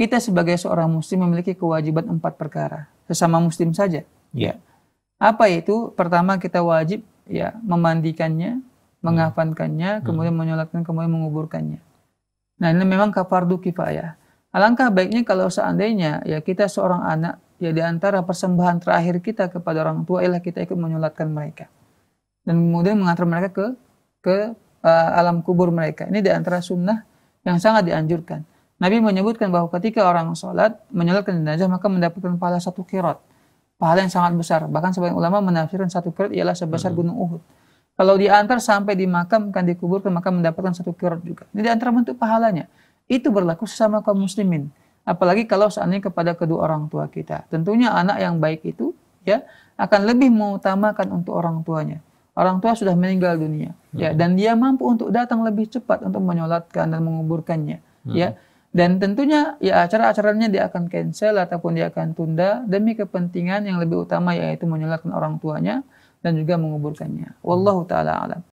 Kita sebagai seorang muslim memiliki kewajiban empat perkara. Sesama muslim saja. Ya. Apa itu? Pertama kita wajib ya memandikannya, hmm. mengafankannya, hmm. kemudian menyolatkan, kemudian menguburkannya. Nah ini memang kafardu kifayah. Alangkah baiknya kalau seandainya ya kita seorang anak ya di antara persembahan terakhir kita kepada orang tua ialah kita ikut menyolatkan mereka dan kemudian mengantar mereka ke ke uh, alam kubur mereka. Ini di antara sunnah yang sangat dianjurkan. Nabi menyebutkan bahwa ketika orang sholat menyolatkan jenazah maka mendapatkan pahala satu kirat. Pahala yang sangat besar. Bahkan sebagian ulama menafsirkan satu kirat ialah sebesar hmm. gunung Uhud. Kalau diantar sampai dimakamkan, dikuburkan, maka mendapatkan satu kirat juga. Ini diantar bentuk pahalanya. Itu berlaku sesama kaum muslimin. Apalagi kalau seandainya kepada kedua orang tua kita. Tentunya anak yang baik itu ya akan lebih mengutamakan untuk orang tuanya. Orang tua sudah meninggal dunia, ya, hmm. dan dia mampu untuk datang lebih cepat untuk menyolatkan dan menguburkannya, ya. Hmm. Dan tentunya ya acara-acaranya dia akan cancel ataupun dia akan tunda demi kepentingan yang lebih utama yaitu menyelamatkan orang tuanya dan juga menguburkannya. Hmm. Wallahu taala alam.